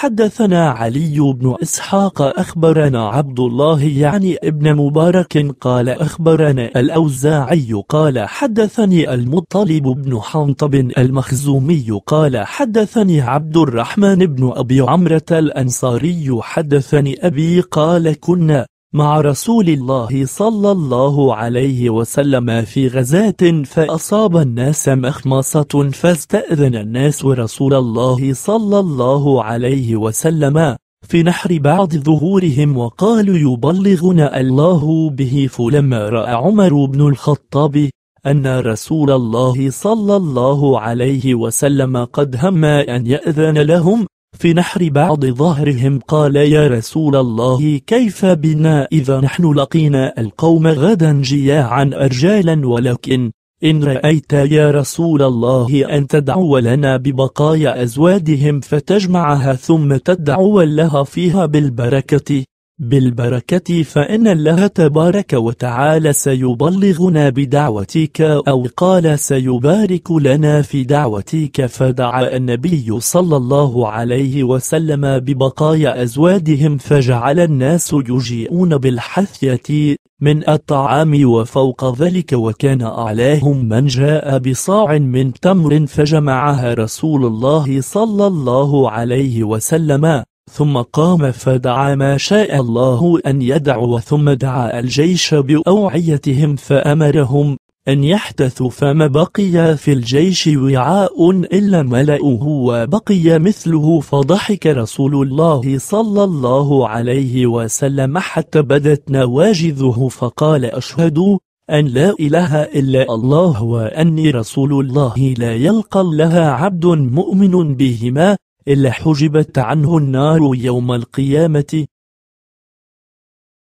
حدثنا علي بن إسحاق أخبرنا عبد الله يعني ابن مبارك قال أخبرنا الأوزاعي قال حدثني المطلب بن حنطب المخزومي قال حدثني عبد الرحمن بن أبي عمرة الأنصاري حدثني أبي قال كنا مع رسول الله صلى الله عليه وسلم في غزاة فأصاب الناس مخمصة فاستأذن الناس رسول الله صلى الله عليه وسلم في نحر بعض ظهورهم وقالوا يبلغنا الله به فلما رأى عمر بن الخطاب أن رسول الله صلى الله عليه وسلم قد هم أن يأذن لهم في نحر بعض ظهرهم قال يا رسول الله كيف بنا إذا نحن لقينا القوم غدا جياعا أرجالا ولكن إن رأيت يا رسول الله أن تدعو لنا ببقايا أزوادهم فتجمعها ثم تدعو لها فيها بالبركة بالبركة فإن الله تبارك وتعالى سيبلغنا بدعوتك أو قال سيبارك لنا في دعوتك فدعا النبي صلى الله عليه وسلم ببقايا أزوادهم فجعل الناس يجيئون بالحثية من الطعام وفوق ذلك وكان أعلاهم من جاء بصاع من تمر فجمعها رسول الله صلى الله عليه وسلم ثم قام فدعا ما شاء الله أن يدعو ثم دعا الجيش بأوعيتهم فأمرهم أن يحدثوا فما بقي في الجيش وعاء إلا ملأه وبقي مثله فضحك رسول الله صلى الله عليه وسلم حتى بدت نواجذه فقال أشهد أن لا إله إلا الله وأني رسول الله لا يلقى لها عبد مؤمن بهما إلا حجبت عنه النار يوم القيامة